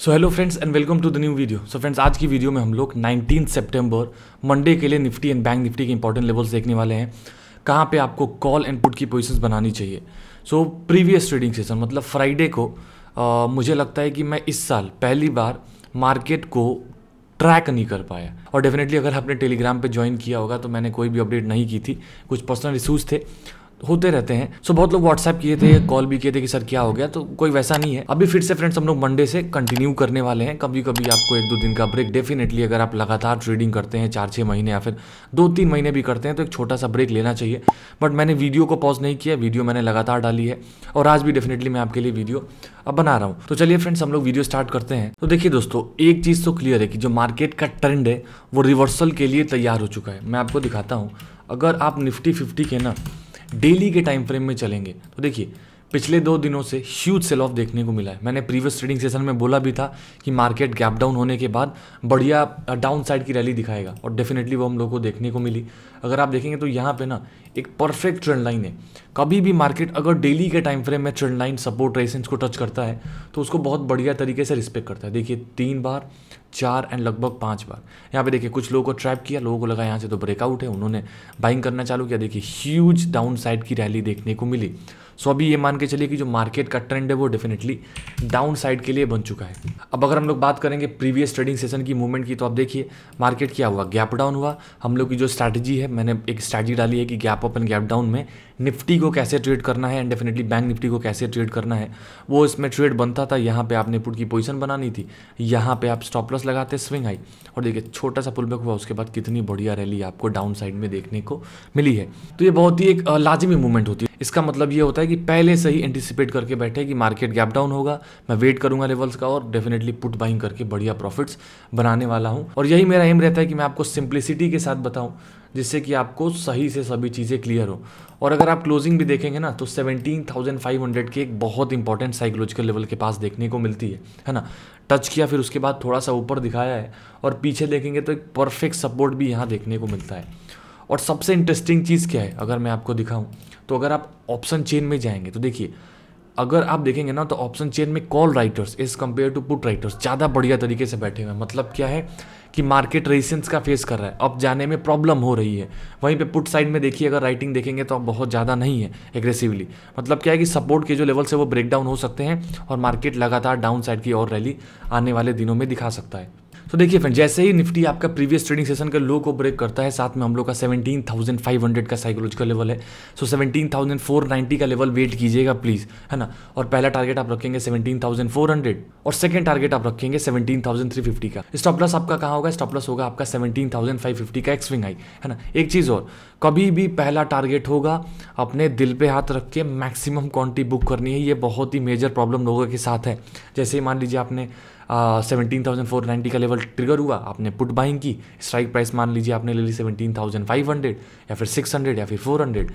so hello friends and welcome to the new video so friends आज की video में हम लोग 19 सितंबर मंडे के लिए निफ्टी एंड बैंक निफ्टी के इंपॉर्टेंट लेवल्स देखने वाले हैं कहाँ पे आपको कॉल एंड पुट की पोजीशंस बनानी चाहिए सो प्रीवियस ट्रेडिंग सेशन मतलब फ्राइडे को आ, मुझे लगता है कि मैं इस साल पहली बार मार्केट को ट्रैक नहीं कर पाया और डेफिनेटली अगर आपने टेलीग्राम पर ज्वाइन किया होगा तो मैंने कोई भी अपडेट नहीं की थी कुछ पर्सनल इशूज़ थे होते रहते हैं सो बहुत लोग व्हाट्सएप किए थे कॉल भी किए थे कि सर क्या हो गया तो कोई वैसा नहीं है अभी फिर से फ्रेंड्स हम लोग मंडे से कंटिन्यू करने वाले हैं कभी कभी आपको एक दो दिन का ब्रेक डेफिनेटली अगर आप लगातार ट्रेडिंग करते हैं चार छः महीने या फिर दो तीन महीने भी करते हैं तो एक छोटा सा ब्रेक लेना चाहिए बट मैंने वीडियो को पॉज नहीं किया वीडियो मैंने लगातार डाली है और आज भी डेफिनेटली मैं आपके लिए वीडियो अब बना रहा हूँ तो चलिए फ्रेंड्स हम लोग वीडियो स्टार्ट करते हैं तो देखिए दोस्तों एक चीज़ तो क्लियर है कि जो मार्केट का ट्रेंड है वो रिवर्सल के लिए तैयार हो चुका है मैं आपको दिखाता हूँ अगर आप निफ्टी फिफ्टी के ना डेली के टाइम फ्रेम में चलेंगे तो देखिए पिछले दो दिनों से ह्यूज सेल ऑफ देखने को मिला है मैंने प्रीवियस ट्रेडिंग सेशन में बोला भी था कि मार्केट गैप डाउन होने के बाद बढ़िया डाउन साइड की रैली दिखाएगा और डेफिनेटली वो हम लोगों को देखने को मिली अगर आप देखेंगे तो यहाँ पे ना एक परफेक्ट ट्रेंड लाइन है कभी भी मार्केट अगर डेली के टाइम फ्रेम में ट्रेंड लाइन सपोर्ट रेसेंस को टच करता है तो उसको बहुत बढ़िया तरीके से रिस्पेक्ट करता है देखिए तीन बार चार एंड लगभग पांच बार यहाँ पे देखिए कुछ लोगों को ट्रैप किया लोगों को लगा यहाँ से तो ब्रेकआउट है उन्होंने बाइंग करना चालू किया देखिए ह्यूज डाउन साइड की रैली देखने को मिली सो अभी ये मान के चलिए कि जो मार्केट का ट्रेंड है वो डेफिनेटली डाउन साइड के लिए बन चुका है अब अगर हम लोग बात करेंगे प्रीवियस ट्रेडिंग सेशन की मूवमेंट की तो आप देखिए मार्केट क्या हुआ गैप डाउन हुआ हम लोग की जो स्ट्रैटेजी है मैंने एक स्ट्रैटेजी डाली है कि gap up and gap down में निफ्टी को कैसे ट्रेड करना है एंड डेफिनेटली बैंक निफ्टी को कैसे ट्रेड करना है वो इसमें ट्रेड बनता था यहाँ पे आपने पुट की पोजीशन बनानी थी यहाँ पे आप स्टॉप लॉस लगाते स्विंग आई और देखिए छोटा सा पुलबैक हुआ उसके बाद कितनी बढ़िया रैली आपको डाउन साइड में देखने को मिली है तो ये बहुत ही एक लाजमी मूवमेंट होती है इसका मतलब ये होता है कि पहले से ही एंटिसिपेट करके बैठे कि मार्केट गैप डाउन होगा मैं वेट करूंगा लेवल्स का और डेफिनेटली पुट बाइंग करके बढ़िया प्रॉफिट्स बनाने वाला हूँ और यही मेरा एम रहता है कि मैं आपको सिंप्लिसिटी के साथ बताऊँ जिससे कि आपको सही से सभी चीज़ें क्लियर हो और अगर आप क्लोजिंग भी देखेंगे ना तो 17,500 के एक बहुत इंपॉर्टेंट साइकोलॉजिकल लेवल के पास देखने को मिलती है है ना टच किया फिर उसके बाद थोड़ा सा ऊपर दिखाया है और पीछे देखेंगे तो एक परफेक्ट सपोर्ट भी यहाँ देखने को मिलता है और सबसे इंटरेस्टिंग चीज़ क्या है अगर मैं आपको दिखाऊँ तो अगर आप ऑप्शन चेन में जाएंगे तो देखिए अगर आप देखेंगे ना तो ऑप्शन चेन में call writers as compare to put writers ज़्यादा बढ़िया तरीके से बैठे हुए हैं मतलब क्या है कि मार्केट रेसेंस का फेस कर रहा है अब जाने में प्रॉब्लम हो रही है वहीं पे पुट साइड में देखिए अगर राइटिंग देखेंगे तो अब बहुत ज़्यादा नहीं है एग्रेसिवली मतलब क्या है कि सपोर्ट के जो लेवल से वो ब्रेकडाउन हो सकते हैं और मार्केट लगातार डाउन साइड की और रैली आने वाले दिनों में दिखा सकता है तो देखिए फ्रेंड जैसे ही निफ्टी आपका प्रीवियस ट्रेडिंग सेशन का लो को ब्रेक करता है साथ में हम लोग का 17,500 का साइकोलॉजिकल लेवल है सो so 17,490 का लेवल वेट कीजिएगा प्लीज़ है ना और पहला टारगेट आप रखेंगे 17,400 और सेकंड टारगेट आप रखेंगे 17,350 का स्टॉप लॉस आपका कहाँ होगा स्टॉप लॉस होगा आपका सेवनटीन का एक्सविंग आई है ना एक चीज़ और कभी भी पहला टारगेट होगा अपने दिल पे हाथ रख के मैक्सिमम क्वान्टिटी बुक करनी है ये बहुत ही मेजर प्रॉब्लम लोगों के साथ है जैसे ही मान लीजिए आपने सेवेंटीन थाउजेंड फोर नाइन्टी का लेवल ट्रिगर हुआ आपने पुट बाइंग की स्ट्राइक प्राइस मान लीजिए आपने ले ली सेवेंटीन थाउजेंड फाइव हंड्रेड या फिर सिक्स हंड्रेड या फिर फोर हंड्रेड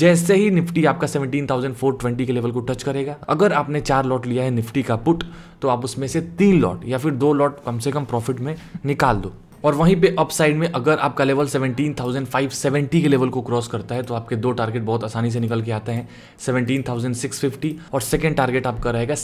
जैसे ही निफ्टी आपका 17,420 के लेवल को टच करेगा अगर आपने चार लॉट लिया है निफ्टी का पुट तो आप उसमें से तीन लॉट या फिर दो लॉट कम से कम प्रॉफिट में निकाल दो और वहीं पे अप साइड में अगर आपका लेवल 17,570 के लेवल को क्रॉस करता है तो आपके दो टारगेट बहुत आसानी से निकल के आते हैं फिफ्टी और सेकेंड टारगेट आपका रहेगा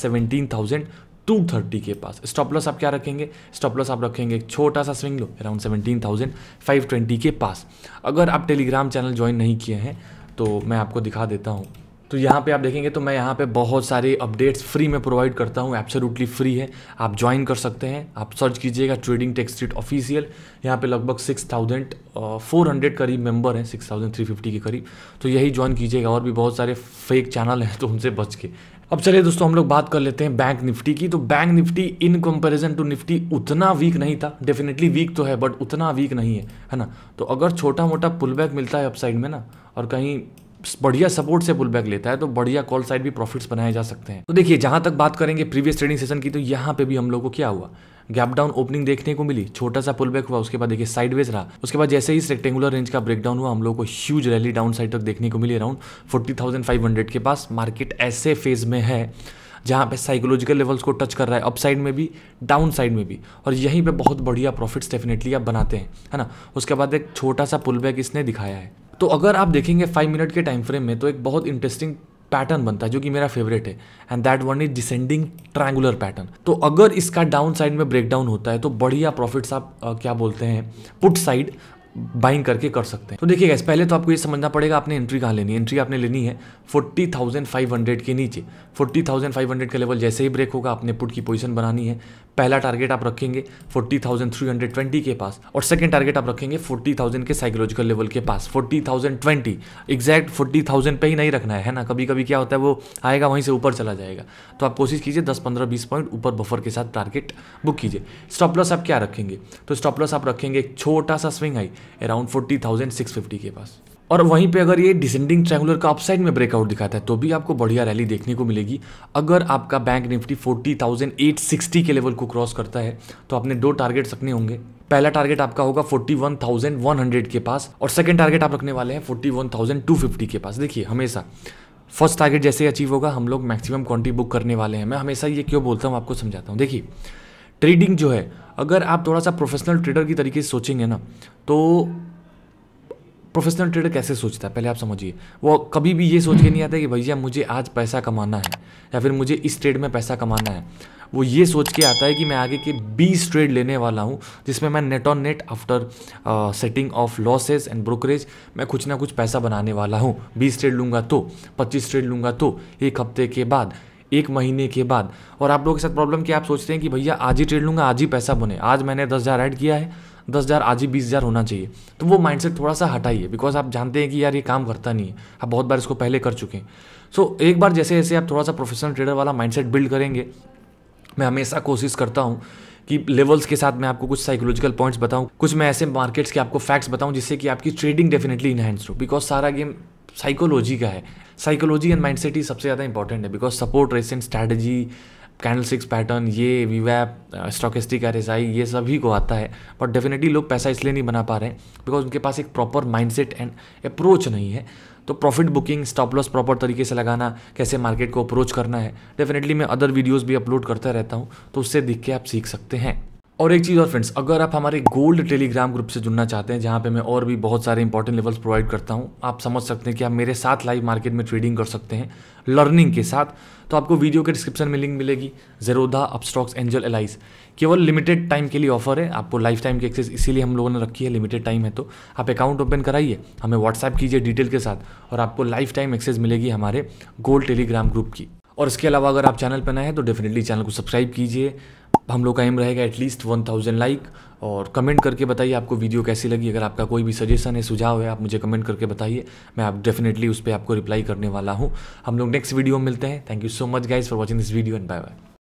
थाउजेंड टू थर्टी के पास स्टॉप लॉस आप क्या रखेंगे स्टॉप लॉस आप रखेंगे एक छोटा सा swing low around seventeen thousand five twenty के पास अगर आप टेलीग्राम चैनल ज्वाइन नहीं किए हैं तो मैं आपको दिखा देता हूँ तो यहाँ पे आप देखेंगे तो मैं यहाँ पे बहुत सारे अपडेट्स फ्री में प्रोवाइड करता हूँ एब्सोल्युटली फ्री है आप ज्वाइन कर सकते हैं आप सर्च कीजिएगा ट्रेडिंग टेक स्ट्रीट ऑफिशियल यहाँ पे लगभग सिक्स थाउजेंड फोर हंड्रेड करीब मेंबर हैं सिक्स थाउजेंड थ्री फिफ्टी के करीब तो यही ज्वाइन कीजिएगा और भी बहुत सारे फेक चैनल हैं तो उनसे बच के अब चलिए दोस्तों हम लोग बात कर लेते हैं बैंक निफ्टी की तो bank Nifty in comparison to Nifty उतना वीक नहीं था डेफिनेटली वीक तो है बट उतना वीक नहीं है है ना तो अगर छोटा मोटा पुलबैक मिलता है अपसाइड में ना और कहीं बढ़िया सपोर्ट से पुल बैक लेता है तो बढ़िया कॉल साइड भी प्रॉफिट्स बनाए जा सकते हैं तो देखिए जहां तक बात करेंगे प्रीवियस ट्रेडिंग सेशन की तो यहाँ पे भी हम लोग को क्या हुआ गैप डाउन ओपनिंग देखने को मिली छोटा सा पुल बैक हुआ उसके बाद देखिए साइडवेज रहा उसके बाद जैसे ही इस रेक्टेंगुलर रेंज का ब्रेकडाउन हुआ हम लोग को ह्यूज रैली डाउन साइड तक देखने को मिली around forty thousand five hundred के पास मार्केट ऐसे फेज में है जहाँ पे साइकोलॉजिकल लेवल्स को टच कर रहा है अप साइड में भी डाउन साइड में भी और यहीं पे बहुत बढ़िया प्रॉफिट्स डेफिनेटली आप बनाते हैं है ना उसके बाद एक छोटा सा पुल बैक इसने दिखाया है तो अगर आप देखेंगे फाइव मिनट के टाइम फ्रेम में तो एक बहुत इंटरेस्टिंग पैटर्न बनता है जो कि मेरा फेवरेट है and that one is descending triangular pattern तो अगर इसका डाउन साइड में ब्रेकडाउन होता है तो बढ़िया प्रॉफिट्स आप आ, क्या बोलते हैं पुट साइड बाइंग करके कर सकते हैं तो देखिए गैस पहले तो आपको ये समझना पड़ेगा आपने एंट्री कहाँ लेनी है एंट्री आपने लेनी है 40,500 के नीचे 40,500 का लेवल जैसे ही ब्रेक होगा आपने पुट की पोजीशन बनानी है पहला टारगेट आप रखेंगे 40,320 के पास और सेकंड टारगेट आप रखेंगे 40,000 के साइकोलॉजिकल लेवल के पास 40,020 एग्जैक्ट 40,000 पे ही नहीं रखना है है ना कभी कभी क्या होता है वो आएगा वहीं से ऊपर चला जाएगा तो आप कोशिश कीजिए 10-15 20 पॉइंट ऊपर बफर के साथ टारगेट बुक कीजिए स्टॉप लॉस आप क्या रखेंगे तो स्टॉप लॉस आप रखेंगे एक छोटा सा स्विंग आई अराउंड फोर्टी के पास और वहीं पे अगर ये डिसेंडिंग ट्रैंगुलर का अपसाइड में ब्रेकआउट दिखाता है तो भी आपको बढ़िया रैली देखने को मिलेगी अगर आपका बैंक निफ्टी 40,860 के लेवल को क्रॉस करता है तो आपने दो टारगेट रखने होंगे पहला टारगेट आपका होगा 41,100 के पास और सेकंड टारगेट आप रखने वाले हैं फोर्टी के पास देखिए हमेशा फर्स्ट टारगेट जैसे अचीव होगा हम लोग मैक्सिमम क्वांटिटी बुक करने वाले हैं मैं हमेशा ये क्यों बोलता हूँ आपको समझाता हूँ देखिए ट्रेडिंग जो है अगर आप थोड़ा सा प्रोफेशनल ट्रेडर की तरीके से सोचेंगे ना तो प्रोफेशनल ट्रेडर कैसे सोचता है पहले आप समझिए वो कभी भी ये सोच के नहीं आता कि भैया मुझे आज पैसा कमाना है या फिर मुझे इस ट्रेड में पैसा कमाना है वो ये सोच के आता है कि मैं आगे के 20 ट्रेड लेने वाला हूँ जिसमें मैं net on net after setting off losses and brokerage मैं कुछ ना कुछ पैसा बनाने वाला हूँ 20 ट्रेड लूँगा तो 25 ट्रेड लूँगा तो एक हफ्ते के बाद एक महीने के बाद और आप लोगों के साथ प्रॉब्लम क्या आप सोचते हैं कि भैया आज ही ट्रेड लूँगा आज ही पैसा बने आज मैंने दस हज़ार ऐड किया है दस हज़ार आज ही बीस हज़ार होना चाहिए तो वो माइंडसेट थोड़ा सा हटाइए बिकॉज आप जानते हैं कि यार ये काम करता नहीं है आप बहुत बार इसको पहले कर चुके हैं सो so, एक बार जैसे जैसे आप थोड़ा सा प्रोफेशनल ट्रेडर वाला माइंडसेट बिल्ड करेंगे मैं हमेशा कोशिश करता हूँ कि लेवल्स के साथ मैं आपको कुछ साइकोलॉजिकल पॉइंट्स बताऊँ कुछ मैं ऐसे मार्केट्स के आपको फैक्ट्स बताऊँ जिससे कि आपकी ट्रेडिंग डेफिनेटली इनहेंस हो बिकॉज सारा गेम साइकोलॉजी का है साइकोलॉजी एंड माइंड सेट ही सबसे ज़्यादा इंपॉर्टेंट है because support resistance strategy candlestick pattern ये वीवैप स्टॉकिस्टिक आर एस आई ये सभी को आता है बट डेफिनेटली लोग पैसा इसलिए नहीं बना पा रहे हैं बिकॉज उनके पास एक प्रॉपर माइंडसेट एंड अप्रोच नहीं है तो profit booking stop loss proper तरीके से लगाना कैसे मार्केट को अप्रोच करना है डेफिनेटली मैं अदर वीडियोज़ भी अपलोड करता रहता हूँ तो उससे दिख के आप सीख सकते हैं और एक चीज़ और फ्रेंड्स अगर आप हमारे गोल्ड टेलीग्राम ग्रुप से जुड़ना चाहते हैं जहाँ पे मैं और भी बहुत सारे इंपॉर्टेंट लेवल्स प्रोवाइड करता हूँ आप समझ सकते हैं कि आप मेरे साथ लाइव मार्केट में ट्रेडिंग कर सकते हैं लर्निंग के साथ तो आपको वीडियो के डिस्क्रिप्शन में लिंक मिलेगी जेरोधा अपस्टॉक्स एंजल एलाइज केवल लिमिटेड टाइम के लिए ऑफर है आपको लाइफ टाइम की एक्सेस इसीलिए हम लोगों ने रखी है लिमिटेड टाइम है तो आप अकाउंट ओपन कराइए हमें व्हाट्सएप कीजिए डिटेल के साथ और आपको लाइफ टाइम एक्सेस मिलेगी हमारे गोल्ड टेलीग्राम ग्रुप की और इसके अलावा अगर आप चैनल पर नए हैं तो डेफिनेटली चैनल को सब्सक्राइब कीजिए हम लोग का एम रहेगा एटलीस्ट वन थाउजेंड लाइक और कमेंट करके बताइए आपको वीडियो कैसी लगी अगर आपका कोई भी सजेशन है सुझाव है आप मुझे कमेंट करके बताइए मैं आप डेफिनेटली उस पर आपको रिप्लाई करने वाला हूँ हम लोग नेक्स्ट वीडियो में मिलते हैं thank you so much guys for watching this video and bye bye